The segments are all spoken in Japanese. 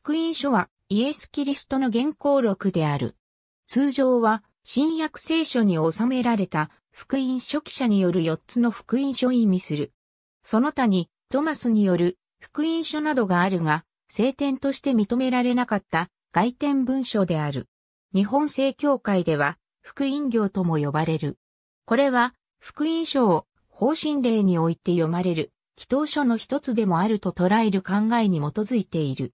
福音書はイエス・キリストの原稿録である。通常は新約聖書に収められた福音書記者による4つの福音書を意味する。その他にトマスによる福音書などがあるが、聖典として認められなかった外典文書である。日本正教会では福音行とも呼ばれる。これは福音書を方針令において読まれる祈祷書の一つでもあると捉える考えに基づいている。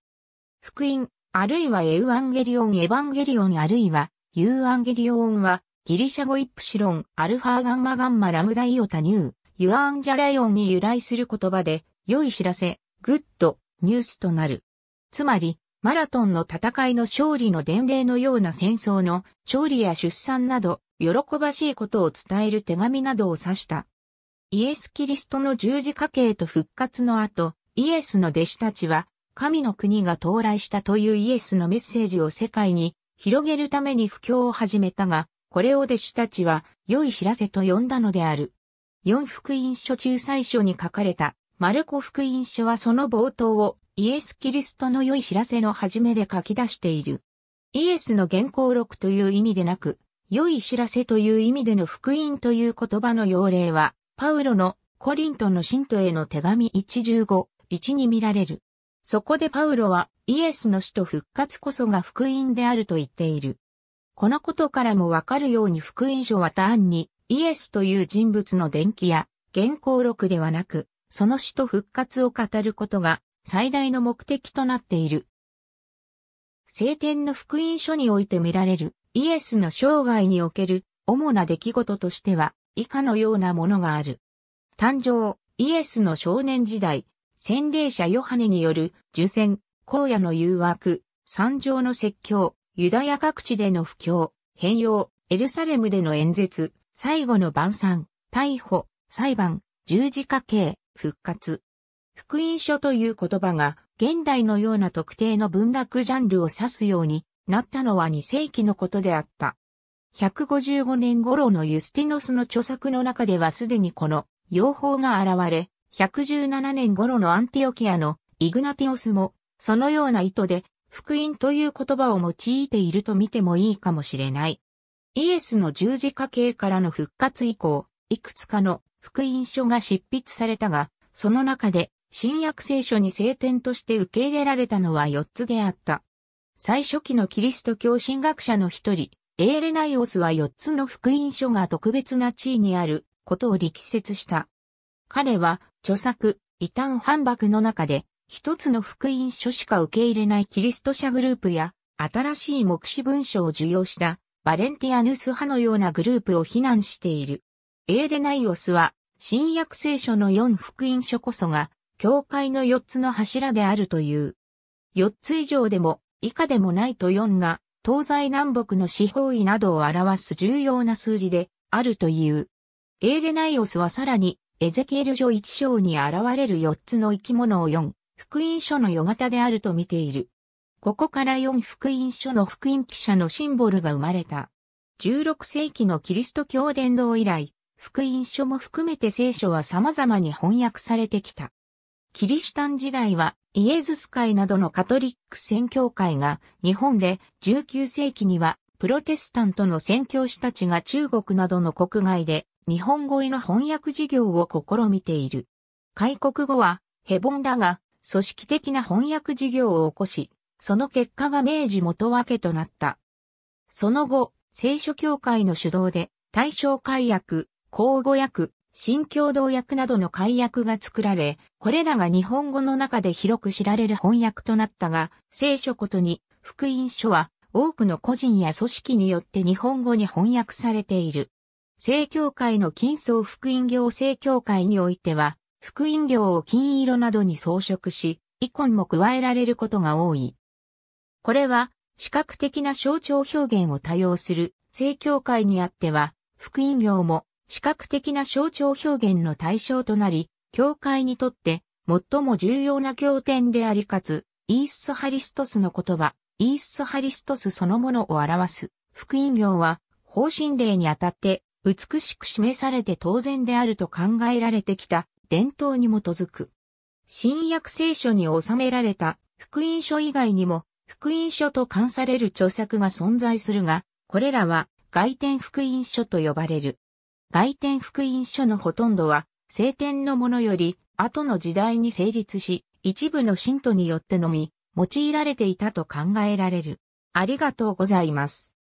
福音、あるいはエウアンゲリオン、エヴァンゲリオンあるいは、ユーアンゲリオンは、ギリシャ語イプシロン、アルファガンマガンマラムダイオタニュー、ユアンジャライオンに由来する言葉で、良い知らせ、グッド、ニュースとなる。つまり、マラトンの戦いの勝利の伝令のような戦争の勝利や出産など、喜ばしいことを伝える手紙などを指した。イエス・キリストの十字架形と復活の後、イエスの弟子たちは神の国が到来したというイエスのメッセージを世界に広げるために布教を始めたが、これを弟子たちは良い知らせと呼んだのである。四福音書中最初に書かれたマルコ福音書はその冒頭をイエス・キリストの良い知らせの始めで書き出している。イエスの原稿録という意味でなく、良い知らせという意味での福音という言葉の要例は、パウロのコリントの信徒への手紙115、1に見られる。そこでパウロはイエスの死と復活こそが福音であると言っている。このことからもわかるように福音書は単にイエスという人物の伝記や原稿録ではなく、その死と復活を語ることが最大の目的となっている。聖典の福音書において見られるイエスの生涯における主な出来事としては以下のようなものがある。誕生、イエスの少年時代、洗礼者ヨハネによる受選、荒野の誘惑、山上の説教、ユダヤ各地での布教、変容、エルサレムでの演説、最後の晩餐、逮捕、裁判、十字架刑、復活。福音書という言葉が現代のような特定の文学ジャンルを指すようになったのは2世紀のことであった。155年頃のユスティノスの著作の中ではすでにこの用法が現れ、117年頃のアンティオキアのイグナティオスも、そのような意図で、福音という言葉を用いていると見てもいいかもしれない。イエスの十字架系からの復活以降、いくつかの福音書が執筆されたが、その中で新約聖書に聖典として受け入れられたのは4つであった。最初期のキリスト教神学者の一人、エーレナイオスは4つの福音書が特別な地位にあることを力説した。彼は著作、異端反駁の中で、一つの福音書しか受け入れないキリスト者グループや、新しい目視文書を受容したバレンティアヌス派のようなグループを非難している。エーレナイオスは、新約聖書の4福音書こそが、教会の4つの柱であるという。4つ以上でも、以下でもないと4が、東西南北の四方位などを表す重要な数字で、あるという。エーレナイオスはさらに、エゼキエル書一章に現れる四つの生き物を四、福音書の夜型であると見ている。ここから四福音書の福音記者のシンボルが生まれた。16世紀のキリスト教伝道以来、福音書も含めて聖書は様々に翻訳されてきた。キリシタン時代はイエズス会などのカトリック宣教会が日本で19世紀にはプロテスタントの宣教師たちが中国などの国外で日本語への翻訳事業を試みている。開国後は、ヘボンらが組織的な翻訳事業を起こし、その結果が明治元分けとなった。その後、聖書協会の主導で、大正解約、口語訳、新共同訳などの解約が作られ、これらが日本語の中で広く知られる翻訳となったが、聖書ことに、福音書は多くの個人や組織によって日本語に翻訳されている。正教会の金層福音行正教会においては、福音行を金色などに装飾し、イコンも加えられることが多い。これは、視覚的な象徴表現を多用する正教会にあっては、福音行も視覚的な象徴表現の対象となり、教会にとって最も重要な経典でありかつ、イースハリストスの言葉、イースハリストスそのものを表す、福音行は、方針令にあたって美しく示されて当然であると考えられてきた伝統に基づく。新約聖書に収められた福音書以外にも福音書と冠される著作が存在するが、これらは外典福音書と呼ばれる。外典福音書のほとんどは聖典のものより後の時代に成立し、一部の信徒によってのみ用いられていたと考えられる。ありがとうございます。